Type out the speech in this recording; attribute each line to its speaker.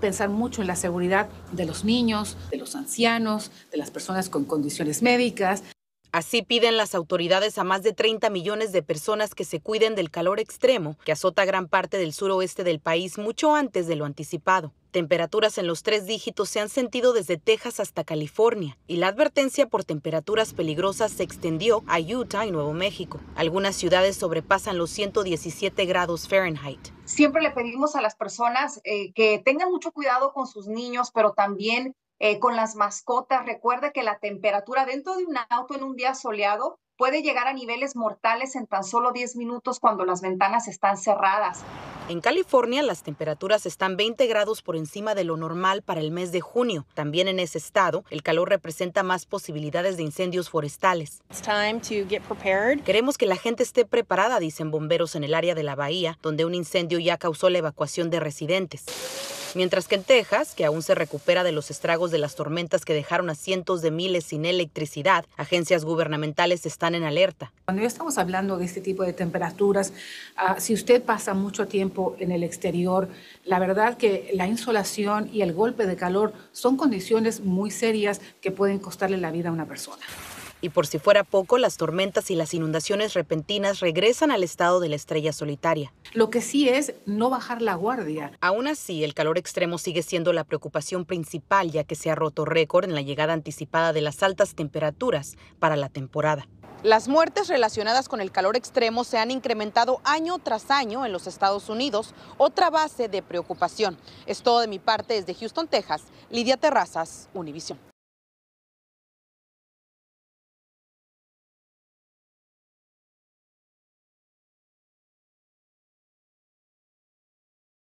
Speaker 1: pensar mucho en la seguridad de los niños, de los ancianos, de las personas con condiciones médicas. Así piden las autoridades a más de 30 millones de personas que se cuiden del calor extremo que azota gran parte del suroeste del país mucho antes de lo anticipado. Temperaturas en los tres dígitos se han sentido desde Texas hasta California y la advertencia por temperaturas peligrosas se extendió a Utah y Nuevo México. Algunas ciudades sobrepasan los 117 grados Fahrenheit.
Speaker 2: Siempre le pedimos a las personas eh, que tengan mucho cuidado con sus niños, pero también eh, con las mascotas. Recuerde que la temperatura dentro de un auto en un día soleado puede llegar a niveles mortales en tan solo 10 minutos cuando las ventanas están cerradas.
Speaker 1: En California las temperaturas están 20 grados por encima de lo normal para el mes de junio. También en ese estado, el calor representa más posibilidades de incendios forestales. Queremos que la gente esté preparada, dicen bomberos en el área de la bahía, donde un incendio ya causó la evacuación de residentes. Mientras que en Texas, que aún se recupera de los estragos de las tormentas que dejaron a cientos de miles sin electricidad, agencias gubernamentales están en alerta. Cuando ya estamos hablando de este tipo de temperaturas, ah, si usted pasa mucho tiempo en el exterior, la verdad que la insolación y el golpe de calor son condiciones muy serias que pueden costarle la vida a una persona. Y por si fuera poco, las tormentas y las inundaciones repentinas regresan al estado de la estrella solitaria. Lo que sí es no bajar la guardia. Aún así, el calor extremo sigue siendo la preocupación principal ya que se ha roto récord en la llegada anticipada de las altas temperaturas para la temporada. Las muertes relacionadas con el calor extremo se han incrementado año tras año en los Estados Unidos, otra base de preocupación.
Speaker 2: Es todo de mi parte desde Houston, Texas. Lidia Terrazas, Univisión.